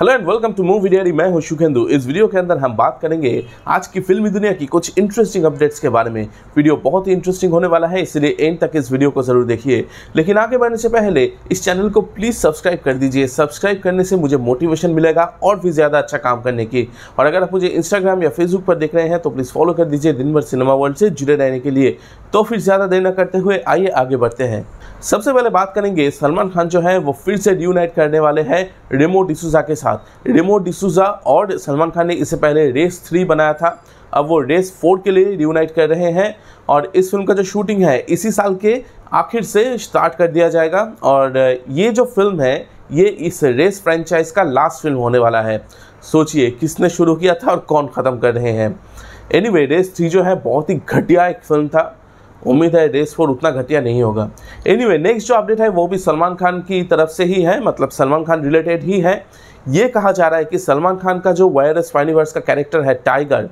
hello and welcome to movie diary मैं हूं शुकेंदु इस वीडियो के अंदर हम बात करेंगे आज की फिल्मी दुनिया की कुछ इंटरेस्टिंग अपडेट्स के बारे में वीडियो बहुत ही इंटरेस्टिंग होने वाला है इसलिए एंड तक इस वीडियो को जरूर देखिए लेकिन आगे बढ़ने से पहले इस चैनल को प्लीज़ सब्सक्राइब कर दीजिए सब्सक्राइब करने से मुझे मोटिवेशन मिलेगा और भी ज़्यादा अच्छा काम करने की और अगर आप मुझे इंस्टाग्राम या फेसबुक पर देख रहे हैं तो प्लीज़ फॉलो कर दीजिए दिन भर सिनेमा वर्ल्ड से जुड़े रहने के लिए तो फिर ज़्यादा देर न करते हुए आइए आगे बढ़ते हैं सबसे पहले बात करेंगे सलमान खान जो है वो फिर से ड्यूनाइट करने वाले हैं रिमोट डिसूजा के साथ साथ रिमो डिसूजा और सलमान खान ने इससे पहले रेस थ्री बनाया था अब वो रेस फोर के लिए रियूनाइट कर रहे हैं और इस फिल्म का जो शूटिंग है इसी साल के आखिर से स्टार्ट कर दिया जाएगा और ये जो फिल्म है ये इस रेस फ्रेंचाइज का लास्ट फिल्म होने वाला है सोचिए किसने शुरू किया था और कौन ख़त्म कर रहे हैं एनी anyway, रेस थ्री जो है बहुत ही घटिया एक फिल्म था उम्मीद है रेस फोर उतना घटिया नहीं होगा एनीवे नेक्स्ट जो अपडेट है वो भी सलमान खान की तरफ से ही है मतलब सलमान खान रिलेटेड ही है ये कहा जा रहा है कि सलमान खान का जो वायरस फाइनिवर्स का कैरेक्टर है टाइगर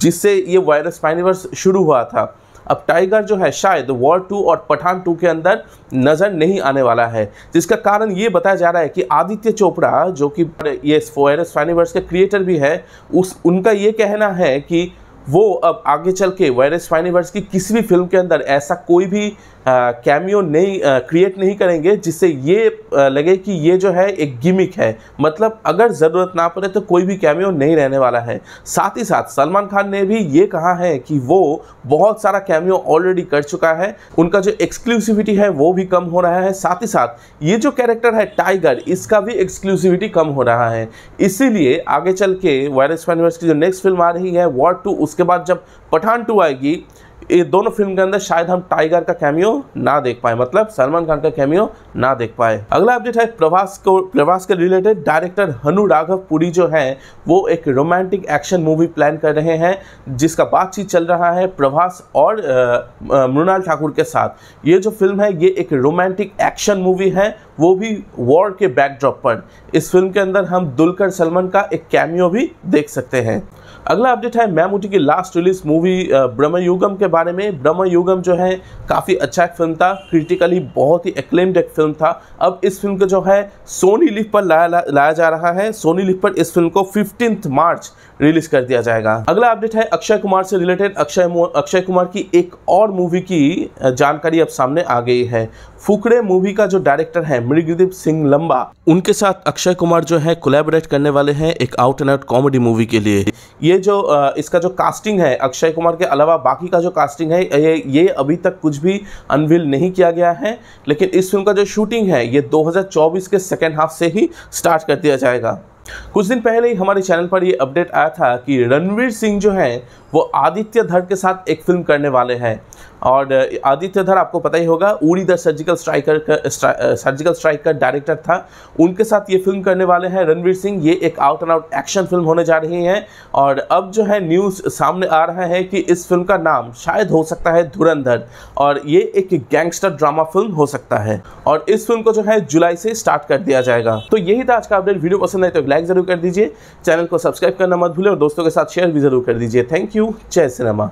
जिससे ये वायरस फाइनिवर्स शुरू हुआ था अब टाइगर जो है शायद वॉर टू और पठान टू के अंदर नज़र नहीं आने वाला है जिसका कारण ये बताया जा रहा है कि आदित्य चोपड़ा जो कि ये वायरस फाइनिवर्स के क्रिएटर भी है उस उनका ये कहना है कि वो अब आगे चल के वायरस फाइनिवर्स की किसी भी फिल्म के अंदर ऐसा कोई भी कैमियो नहीं क्रिएट नहीं करेंगे जिससे ये आ, लगे कि ये जो है एक गिमिक है मतलब अगर ज़रूरत ना पड़े तो कोई भी कैमियो नहीं रहने वाला है साथ ही साथ सलमान खान ने भी ये कहा है कि वो बहुत सारा कैमियो ऑलरेडी कर चुका है उनका जो एक्सक्लूसिविटी है वो भी कम हो रहा है साथ ही साथ ये जो कैरेक्टर है टाइगर इसका भी एक्सक्लूसिविटी कम हो रहा है इसीलिए आगे चल के वायरस फाइनिवर्स की जो नेक्स्ट फिल्म आ रही है वॉर टू उस उसके बाद जब पठान टू आएगी ये दोनों फिल्म के अंदर शायद हम टाइगर का कैमियो ना देख पाए मतलब सलमान खान का कैमियो ना देख पाए अगला अपडेट है प्रभास को प्रभास के related director Hanu Raghavapudi जो है वो एक रोमांटिक एक्शन मूवी प्लान कर रहे हैं जिसका बातचीत चल रहा है प्रभास और मृणाल ठाकुर के साथ ये जो फिल्म है ये एक रोमांटिक एक्शन मूवी है वो भी वॉर के बैकड्रॉप पर इस फिल्म के अंदर हम दुलकर सलमान का एक कैमियो भी देख सकते हैं अगला अपडेट है मैमूटी की लास्ट रिलीज मूवी ब्रह्मयुगम के बारे में ब्रह्म युगम जो है काफ़ी अच्छा एक फिल्म था क्रिटिकली बहुत ही एक्लेम्ड एक फिल्म था अब इस फिल्म को जो है सोनी लिफ पर लाया ला, लाया जा रहा है सोनी लिफ पर इस फिल्म को फिफ्टीन मार्च रिलीज कर दिया जाएगा अगला अपडेट है अक्षय कुमार से रिलेटेड अक्षय अक्षय कुमार की एक और मूवी की जानकारी अब सामने आ गई है फुकरे मूवी का जो डायरेक्टर है मृगदीप सिंह लंबा उनके साथ अक्षय कुमार जो है कोलेबोरेट करने वाले हैं एक out and out comedy movie के लिए ये जो इसका जो कास्टिंग है अक्षय कुमार के अलावा बाकी का जो कास्टिंग है ये ये अभी तक कुछ भी अनवील नहीं किया गया है लेकिन इस फिल्म का जो शूटिंग है ये 2024 के सेकेंड हाफ से ही स्टार्ट कर दिया जाएगा कुछ दिन पहले ही हमारे चैनल पर ये अपडेट आया था कि रणवीर सिंह जो हैं वो आदित्य धर के साथ एक फिल्म करने वाले हैं और आदित्य धर आपको पता ही होगा उड़ी द सर्जिकल स्ट्राइकर का स्ट्रा, सर्जिकल स्ट्राइक का डायरेक्टर था उनके साथ ये फिल्म करने वाले हैं रणवीर सिंह ये एक out and out action film होने जा रही है और अब जो है न्यूज़ सामने आ रहा है कि इस फिल्म का नाम शायद हो सकता है धुरंधर और ये एक गैंगस्टर ड्रामा फिल्म हो सकता है और इस फिल्म को जो है जुलाई से स्टार्ट कर दिया जाएगा तो यही था आज का अपडेट वीडियो पसंद आए तो लाइक ज़रूर कर दीजिए चैनल को सब्सक्राइब करना मत भूलें और दोस्तों के साथ शेयर भी ज़रूर कर दीजिए थैंक यू जय सिनेमा